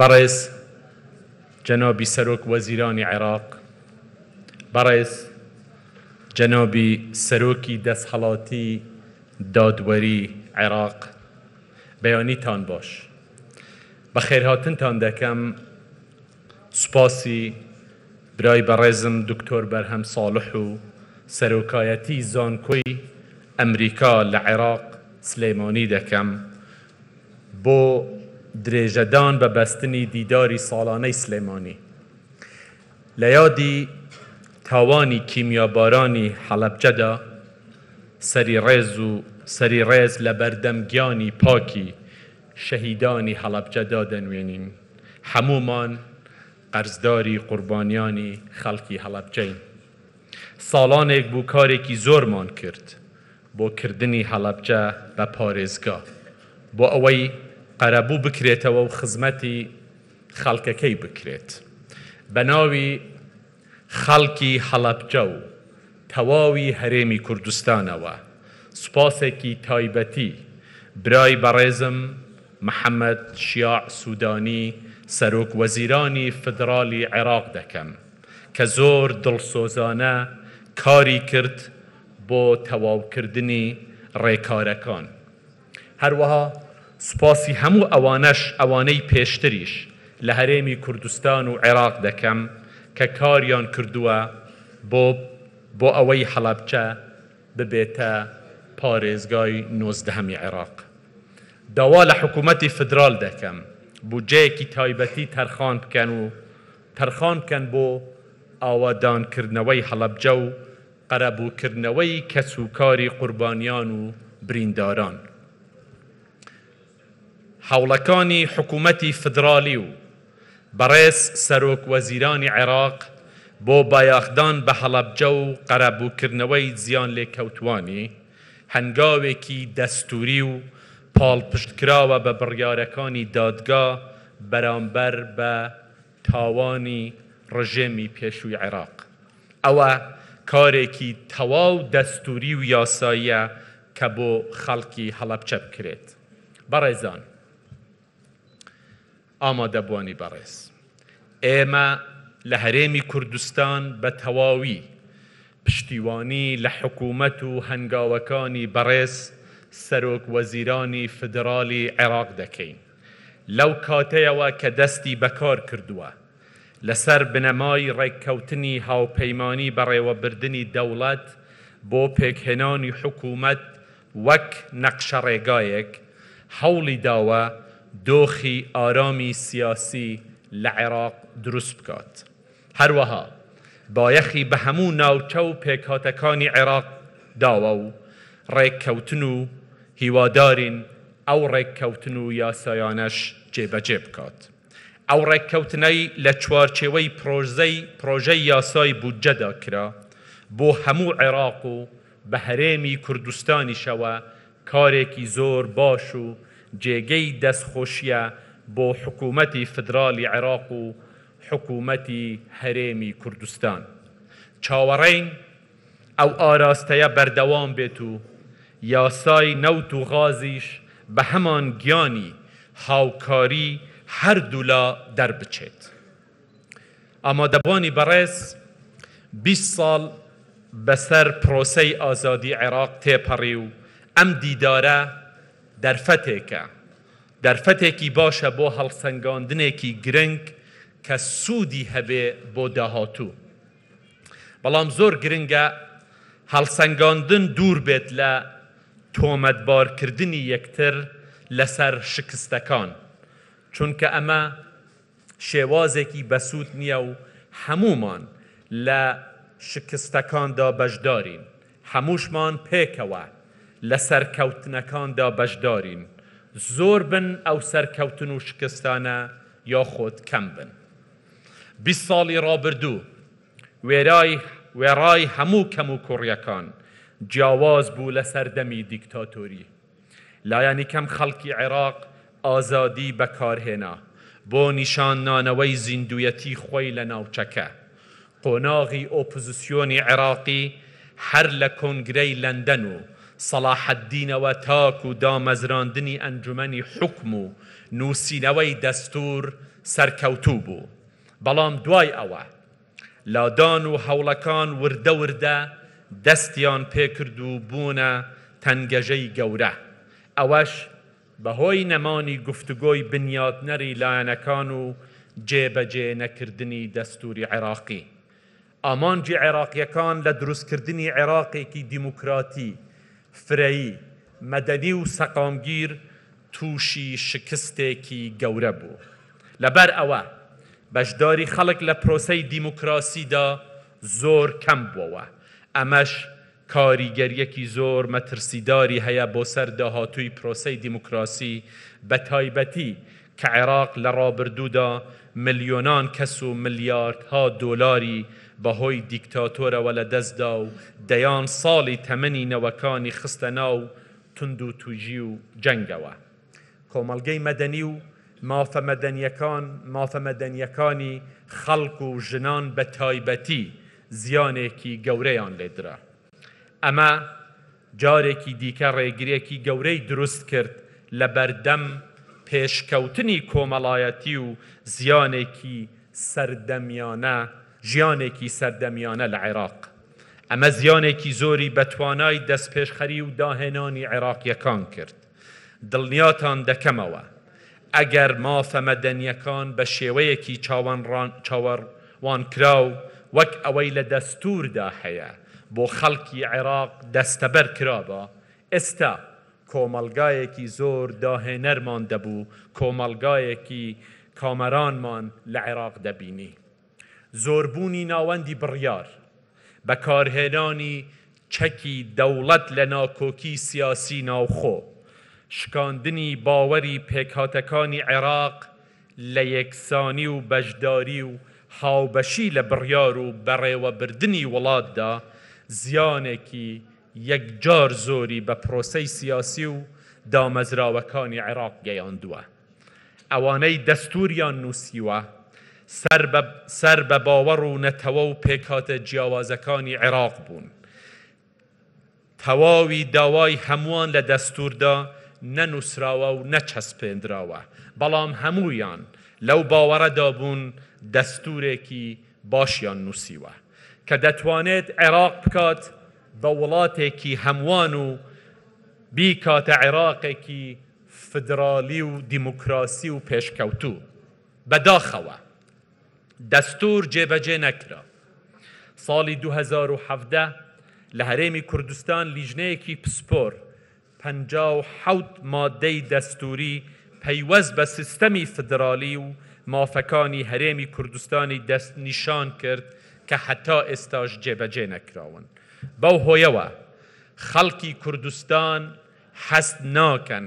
بەڕێز جەنۆبی سەرۆک وەزیرانی عێراق بەڕێز جەنۆبی سەرۆکی دەستهڵاتی دادوەری عێراق بەیانیتان باش بە خێرهاتنتان دەکەم سوپاسی برای بەڕێزم دکتۆر بەرهەم ساڵح و سەرۆکایەتی زانکۆی ئەمریکا لە عێراق سلەیمانی دەکەم بۆ درێژەدان بە بەستنی دیداری ساڵانەی سلێمانی لە یادی تاوانی کیمیابارانی حەلەبجەدا سەری ڕێز و سەری ڕێز لە بەردەمگیانی پاکی شەهیدانی حەلەبجەدا دەنوێنین هەمومان قەرزداری قوربانیانی خەڵکی هەڵەبجین ساڵانێک بوو کارێکی زۆرمان کرد بۆ کردنی هەڵەبجە بە پارێزگا بۆ ئەوەی قەرەبوو بکرێتەوە و خزمەتی خەڵکەکەی بکرێت. بە ناوی خەڵکی هەڵەبجە و تەواوی هەرێمی کوردستانەوە، سوپاسێکی تایبەتی، برای بەڕێزم محەممەد شیاع سوودانی سەرۆک وەزیرانی فدرالی عێراق دەکەم کە زۆر دڵسۆزانە کاری کرد بۆ تەواوکردنی ڕێکارەکان. هەروەها سوپاسی هەموو ئەوانەش ئەوانەی پێشتریش لە هەرێمی کوردستان و عێراق دەکەم کە کاریان کردووە بۆ بۆ ئەوەی حەڵبچە ببێتە پارێزگای نۆزدەهەمی عێراق. داوا لە حکوومەتی فدرال دەکەم بجەیەکی تایبەتی تەرخان بکەن و تەرخان بکەن بۆ ئاوادانکردنەوەی هەڵبجە و قەرەبووکردنەوەی کەسوکاری قوربانیان و برینداران. هەوڵەکانی حکوومەتی فدرالی و بەڕێز سەرۆک وەزیرانی عێراق بۆ بایاخدان بە هەڵەبجە و قەرەبووکردنەوەی زیان لێکەوتوانی هەنگاوێکی دەستوری و پاڵپشتکراوە بە بڕیارەکانی دادگا بەرامبەر بە تاوانی ڕژێمی پێشووی عێراق ئەوە کارێکی تەواو دەستوری و یاساییە کە بۆ خەڵکی هەڵەبچە بکرێت بەڕێزان ئامادەبوونی بەڕێز. ئێمە لە هەرێمی کوردستان بە تەواوی پشتیوانی لە حکوومەت و هەنگاوەکانی بەڕێز سەرۆک وەزیرانی فدرالی عێراق دەکەین. لەو کاتەیەوە کە دەستی بەکار کردووە. لەسەر بنەمای ڕێککەوتنی هاوپەیمانی بەڕێوەبردننی دەوڵەت بۆ پێکهێنانی حکوومەت وەک نەقشە ڕێگایەک هەوڵی داوە دۆخی ئارامی سیاسی لە عێراق دروست بکات. هەروەها بایەخی بە هەموو ناوچە و پێکهاتەکانی عێراق داوە و ڕێککەوتن و هیوادارین ئەو ڕێککەوتن و یاسایانەش جێبەجێ بکات. ئەو ڕێککەوتنەی لە چوارچێوەی پرۆژەی پرۆژەی یاسای بودجەدا کرا بۆ هەموو عێراق و بە هەرێمی کوردستانی شەوە کارێکی زۆر باش و جێگەی دەستخۆشیە بۆ حکوومەتی فدرالی عێراق و حکوومەتی هەرێمی کوردستان. چاوەڕین ئەو ئاراستەیە بەردەوام بێت و یاسای نەوت و غازیش بە هەمان گیانی هاوکاری هەردوولا دەربچێت. ئامادەبوانی بەڕێز 20 ساڵ بەسەر پرۆسەی ئازادی عێراق تێپەڕی و ئەم دیدارە دەرفەتێکە دەرفەتێکی باشە بۆ هەڵسەنگاندنێکی گرنگ کە سوودی هەبێ بۆ داهاتوو بەڵام زۆر گرنگە هەڵسەنگاندن دوور بێت لە تۆمەتبارکردنی یەکتر لەسەر شکستەکان چونکە ئەمە شێوازێکی بەسوود نییە و هەمومان لە شکستەکاندا بەشدارین هەمووشمان پێکەوە لە سەرکەوتنەکاندا بەشدارین زۆر بن ئەو سەرکەوتن و شکستانە یا خۆت کەم بن. بی ساڵی ڕابردوو وێرای وێڕای هەموو کەم و کوڕیەکان جیاواز بوو لە سەردەمی دیکتاتۆری لایەنی کەم خەڵکی عێراق ئازادی بەکارهێنا بۆ نیشاننانەوەی زیندویەتی خۆی لە ناوچەکە قۆناغی ئۆپۆزیسیۆنی عێراقی هەر لە کۆنگرەی لەندەن و سەلاحەددینەوە تاک و دامەزراندنی ئەنجومی حکم و نووسینەوەی دەستور سەرکەوتوو بوو. بەڵام دوای ئەوە لادان و هەوڵەکان وردەوردە دەستیان پێکرد و بوونە تەنگەژەی گەورە. ئەوەش بەهۆی نەمانی گفتوگۆی بنیادنەری لایەنەکان و جێبەجێ نەکردنی دەستوری عێراقی. ئامانجی عێراقیەکان لە دروستکردنی عێراقێکی دیموکراتی فرایی مەدەنی و سەقامگیر تووشی شکستێکی گەورە بوو. لەبەر ئەوە بەشداری خەڵک لە پرۆسەی دیموکراسیدا زۆر کەم بووەوە. ئەمەش کاریگەریەکی زۆر مەترسیداری هەیە بۆ سەر داهاتووی پرۆسەی دیموکراسی بە تایبەتی کە عێراق لە ڕابردوودا ملیۆنان کەس و ملیاردها دۆلاری بەهۆی دیکتاتۆرەوە لە دەستدا و دەیان ساڵی تەمەنی نەوەکانی خستە ناو تند و توژی و جەنگەوە. کۆمەلگەی مەدەنی و مافەمەدەنیەکان مافەمەدەنیەکانی خەڵک و ژنان بە تایبەتی زیانێکی گەورەیان لێدرا. ئەمە جارێکی دیکە ڕێگرێکی گەورەی دروست کرد لە بەردەم پێشکەوتنی کۆمەڵایەتی و زیانێکی سەردەمیانە ژیانێکی سەردەمیانە لە عێراق. ئەمە زیانێکی زۆری بەتوانای دەستپێشخەری و داهێنانی عێراقیەکان کرد. دڵنیاتان دەکەمەوە. ئەگەر مافەمەدەنیەکان بە شێوەیەکی چاوەڕوان کراو وەک ئەوەی لە دەستوردا هەیە بۆ خەڵکی عێراق دەستەبەر کرابە، ئێستا کۆمەلگایەکی زۆر داهێنەرمان دەبوو کۆمەلگایەکی کامەرانمان لە عێراق دەبینی. زۆربوونی ناوەندی بڕیار بەکارهێنانی چەکی دەوڵەت لە ناکۆکی سیاسی ناوخۆ شکاندنی باوەری پێکهاتەکانی عێراق لە یەکسانی و بەشداری و هاوبەشی لە بڕیار و بەڕێوەبردننی وڵاتدا زیانێکی یەکجار زۆری بە پرۆسەی سیاسی و دامەزراوەکانی عێراق گەیاندووە ئەوانەی دەستوریان نووسیوە سەر بە باوەڕ و نەتەوە و پێکاتە جیاوازەکانی عێراق بوون. تەواوی داوای هەمووان لە دەستوردا نەنووسراوە و نەچەسپێنراوە، بەڵام هەمویان لەو باوەڕەدا بوون دەستورێکی باشیان نووسیوە کە دەتوانێت عێراق بکات بە وڵاتێکی هەمووان و بیکاتە عێراقێکی فدرالی و دیموکراسی و پێشکەوتوو بەداخەوە دەستور جێبەجێ نەکرا. ساڵی 2017 لە هەرێمی کوردستان لیژنەیەکی پسپۆر ح مادەی دەستوری پەیوەست بە سیستەمی فدرالی و مافەکانی هەرێمی کوردستانی دەست نیشان کرد کە حتا ئێستاش جێبەجێ نەکراون. بەو هۆیەوە خەڵکی کوردستان حەست ناکەن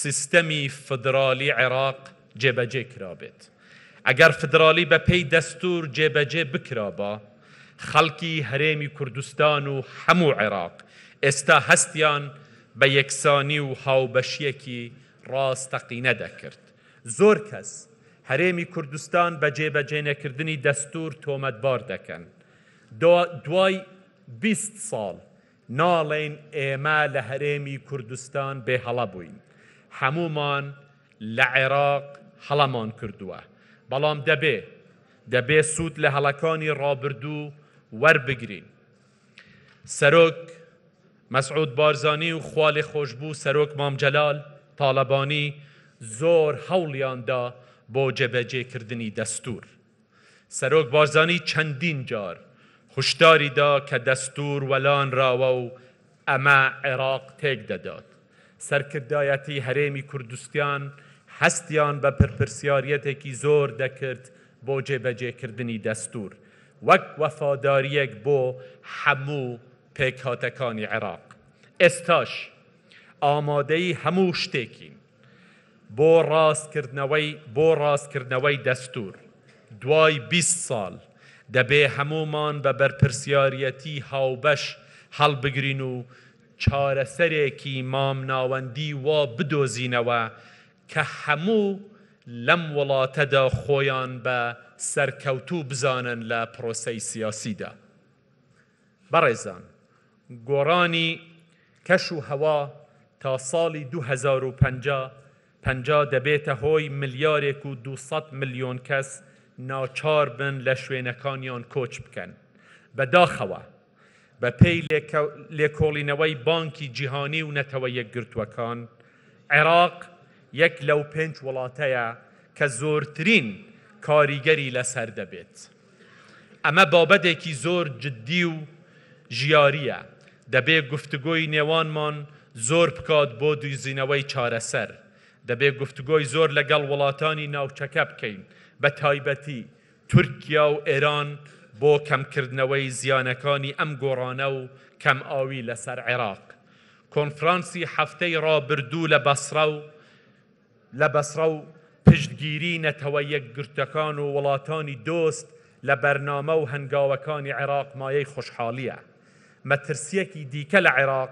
سیستەمی فدرالی عێراق جێبەجێ کرابێت. ئەگەر فدرالی بە پێی دەستور جێبەجێ بکرا بە، خەڵکی هەرێمی کوردستان و هەموو عێراق، ئێستا هەستیان بە یەکسانی و هاوبەشیەکی ڕاستەقینە دەکرد. زۆر کەس هەرێمی کوردستان بە جێبەجێنەکردنی دەستور تۆمەتبار دەکەن. دوای 20 ساڵ ناڵێن ئێمە لە هەرێمی کوردستان بێ هەڵە بووین. هەمومان لە عێراق هەڵەمان کردووە. بەڵام دەبێ دەبێ سوود لە هەڵەکانی ڕابردوو وەربگرین. سەرۆک مەسعود بارزانی و خوالی خۆشببوو سەرۆک مامجەلال تاالبانی زۆر هەوڵیاندا بۆ جەبەجێکردنی دەستور. سەرۆک بارزانی چەندین جار خوشداریدا کە دەستور وەلان راوە و ئەمە عێراق تێک دەدات. سەرکردایەتی هەرێمی کوردستان، هەستیان بە پرپرسیارەتێکی زۆر دەکرد بۆ جێبەجێکردنی دەستور وەک وەفاداریەک بۆ هەموو پێکهاتەکانی عێراق ئێستاش ئامادەی هەموو شتێکین بۆ ڕاستکردنەوەی بۆ ڕاستکردنەوەی دەستور دوای 20 ساڵ دەبێ هەمومان بە بەرپرسیارەتی هاوبەش هەڵبگرین و چارەسەرێکی مامناوەندی وا بدۆزینەوە کە هەموو لەم وڵاتەدا خۆیان بە سەرکەوتوو بزانن لە پرۆسەی سیاسیدا. بەڕێزان، گۆڕانی کەش و هەوا تا ساڵی 2050 50 دەبێتە هۆی ملیارێک و 200 میلیۆن کەس ناچار بن لە شوێنەکانیان کۆچ بکەن. بەداخەوە بە پێی لێکۆڵینەوەی بانکی جیهانی و نەتەوە یەکگرتوەکان، عێراق یەک لەو پێنج وڵاتەیە کە زۆرترین کاریگەری لەسەر دەبێت. ئەمە بابەتێکی زۆر جددی و ژیاریە دەبێ گفتگۆی نێوانمان زۆر بکات بۆ دویزینەوەی چارەسەر. دەبێ گفتگۆی زۆر لەگەڵ وڵاتانی ناوچەکە بکەین بە تایبەتی تورکیا و ئێران بۆ کەمکردنەوەی زیانەکانی ئەم گۆڕانە و کەم ئاوی لەسەر عێراق. کۆنفرانسی هەفتەی ڕابردوو لە بەسرە و لە بەسرە و پشتگیری نەتەوە یەکگرتەکان و وڵاتانی دۆست لە بەرنامە و هەنگاوەکانی عێراق مایەی خوشحالیە مەترسیەکی دیکە لە عێراق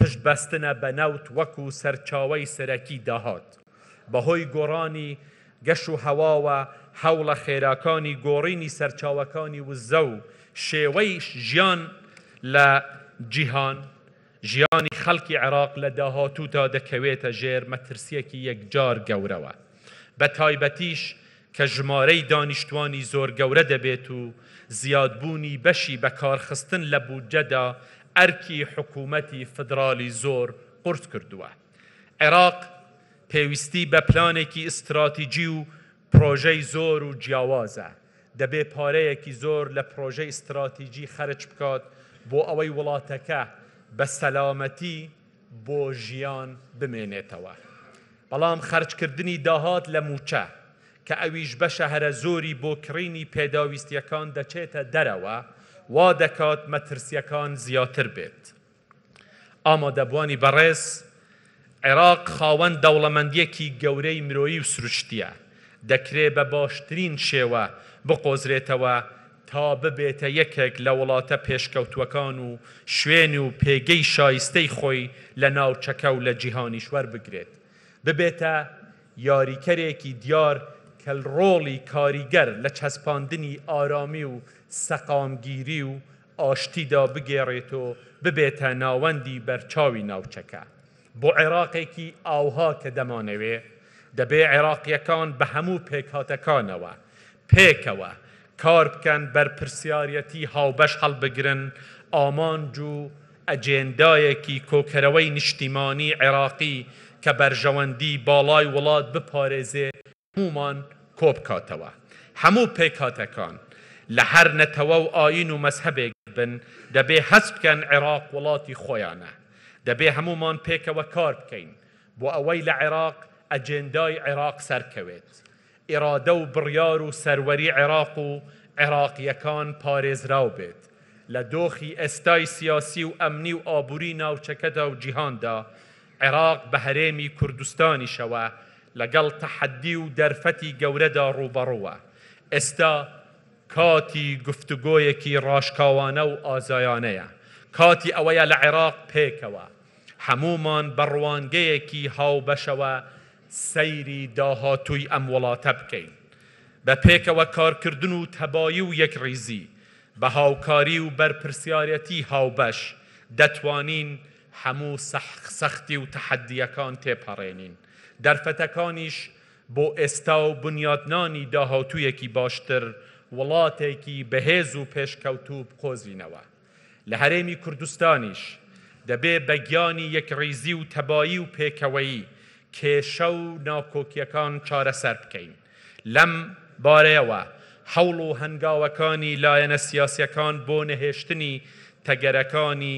پشت بەستنە بەنەوت وەکو سەرچاوی سەرەکی داهات بەهۆی گۆڕانی گەش و هەواوە هەوڵە خێراکانی گۆڕینی سەرچاوەکانی وزە و شێوەی ژیان لە جیهان ژیانی خەڵکی عێراق لە داهاتوودا دەکەوێتە ژێر مەترسیەکی یەکجار گەورەوە بە تایبەتیش کە ژمارەی دانیشتوانی زۆر گەورە دەبێت و زیادبوونی بەشی بەکارخستن لە بودجەدا ئەرکی حکوومەتی فدرالی زۆر قرس کردووە عێراق پێویستی بە پلانێکی استراتیجی و پرۆژەی زۆر و جیاوازە دەبێ پارەیەکی زۆر لە پرۆژەی استراتیجی خەرج بکات بۆ ئەوەی وڵاتەکە بە سەلامەتی بۆ ژیان بمێنێتەوە. بەڵام خەرجکردنی داهات لە موچە کە ئەویش بە شەهرە زۆری بۆ کڕینی پێداویستیەکان دەچێتە دەرەوە وا دەکات مەترسیەکان زیاتر بێت. ئامادەبوانی بەڕێز، عێراق خاوەند دەوڵەمەندیەکی گەورەی مرۆیی و سروشتیە دەکرێت بە باشترین شێوە بقۆزرێتەوە تا ببێتە یەکێک لە وڵاتە پێشکەوتوەکان و شوێن و پێگەی شایستەی خۆی لە ناوچەکە و لە جیهانیشوەر بگرێت ببێتە یاریکەرێکی دیار کە ڕۆڵی کاریگەر لە چەسپاندنی ئارامی و سەقامگیری و ئاشتیدا بگێڕێتەوە ببێتە ناوەندی بەرچاوی ناوچەکە بۆ عێراقێکی ئاوها کە دەمانەوێ دەبێ عێراقیەکان بە هەموو پێکهاتەکانەوە پێکەوە کار بکەن بەرپرسیارەتی هاوبەش هەڵبگرن ئامانج و ئەجێندایەکی کۆکەرەوەی نیشتیمانی عێراقی کە بەرژەوەندی باڵای وڵات بپارێزێ هەمومان کۆبکاتەوە هەموو پێکاتەکان لە هەر نەتەوە و ئاین و مەسحەبێک بن دەبێ هەست بکەن عێراق وڵاتی خۆیانە دەبێ هەمومان پێکەوە کار بکەین بۆ ئەوەی لە عێراق ئەجێندای عێراق سەرکەوێت. ئێرادە و بڕیار و سەروەری عێراق و عێراقیەکان پارێزراو بێت لە دۆخی ئێستای سیاسی و ئەمنی و ئابووری ناوچەکەدا و جیهاندا عێراق بە هەرێمی کوردستانیشەوە لەگەڵ تەحەدی و دەرفەتی گەورەدا ڕووبەڕووە ئێستا کاتی گفتگۆیەکی ڕاشکاوانە و ئازایانەیە کاتی ئەوەیە لە عێراق پێکەوە هەمومان بەڕوانگەیەکی هاوبەشەوە سەیری داهاتووی ئەم وڵاتە بکەین بە پێکەوە کارکردن و تەبایی و یەک ریزی بە هاوکاری و بەرپرسیارەتی هاوبەش دەتوانین هەموو سەختی و تەحەدیەکان تێپەڕێنین دەرفەتەکانیش بۆ ئێستا و بنیادنانی داهاتوویەکی باشتر وڵاتێکی بەهێز و پێشکەوتوب قۆزینەوە لە هەرێمی کوردستانیش دەبێ بەگیانی یەکڕیزی و تەبایی و پێکەوەی کێشە و ناوکۆکیەکان چارەسەر بکەین لەم بارەیەوە هەوڵ و هەنگاوەکانی لایەنە سیاسەکان بۆ نەهێشتنی تەگەرەکانی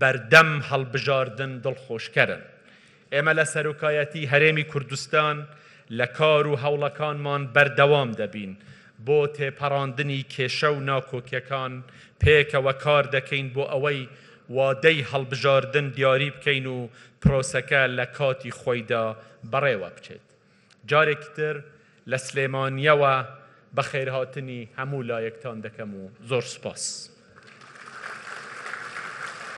بەردەم هەڵبژاردن دڵخۆشکەرن ئێمە لە سەرۆکایەتی هەرێمی کوردستان لە کار و هەوڵەکانمان بەردەوام دەبین بۆ تێپەڕاندنی کێشە و ناکۆکیەکان پێکەوە کار دەکەین بۆ ئەوەی وادەی هەڵبژاردن دیاری بکەین و پرۆسەکە لە کاتی خۆیدا بەڕێوە بچێت. جارێکی تر لە سلێمانیەوە بە خێرهاتنی هەموو لایەکتان دەکەم و زۆر سپاس.